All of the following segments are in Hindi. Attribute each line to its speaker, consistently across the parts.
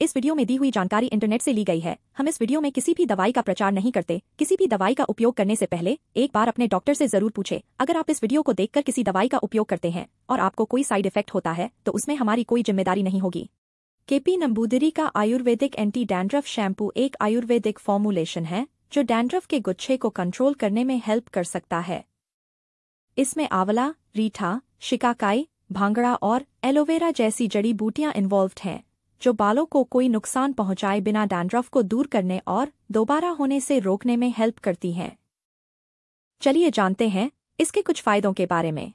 Speaker 1: इस वीडियो में दी हुई जानकारी इंटरनेट से ली गई है हम इस वीडियो में किसी भी दवाई का प्रचार नहीं करते किसी भी दवाई का उपयोग करने से पहले एक बार अपने डॉक्टर से जरूर पूछे अगर आप इस वीडियो को देखकर किसी दवाई का उपयोग करते हैं और आपको कोई साइड इफेक्ट होता है तो उसमें हमारी कोई जिम्मेदारी नहीं होगी केपी नम्बूदरी का आयुर्वेदिक एंटी डैंड्रफ शैम्पू एक आयुर्वेदिक फॉर्मुलेशन है जो डैंड्रफ के गुच्छे को कंट्रोल करने में हेल्प कर सकता है इसमें आंवला रीठा शिकाकाई भांगड़ा और एलोवेरा जैसी जड़ी बूटियां इन्वॉल्व हैं जो बालों को कोई नुकसान पहुंचाए बिना डैंड्रफ को दूर करने और दोबारा होने से रोकने में हेल्प करती हैं चलिए जानते हैं इसके कुछ फायदों के बारे में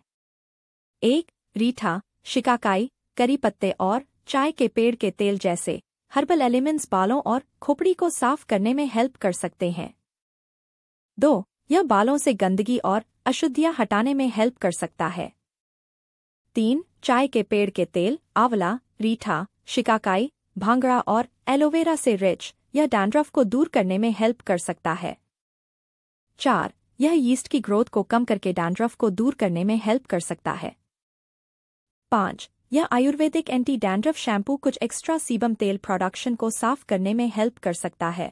Speaker 1: एक रीठा शिकाकाई करी पत्ते और चाय के पेड़ के तेल जैसे हर्बल एलिमेंट्स बालों और खोपड़ी को साफ करने में हेल्प कर सकते हैं दो यह बालों से गंदगी और अशुद्धियां हटाने में हेल्प कर सकता है तीन चाय के पेड़ के तेल आंवला रीठा शिकाकाई भांगड़ा और एलोवेरा से रिच यह डैंड्रफ को दूर करने में हेल्प कर सकता है चार यह यीस्ट की ग्रोथ को कम करके डैंड्रफ को दूर करने में हेल्प कर सकता है पाँच यह आयुर्वेदिक एंटी डैंड्रफ शैम्पू कुछ एक्स्ट्रा सीबम तेल प्रोडक्शन को साफ करने में हेल्प कर सकता है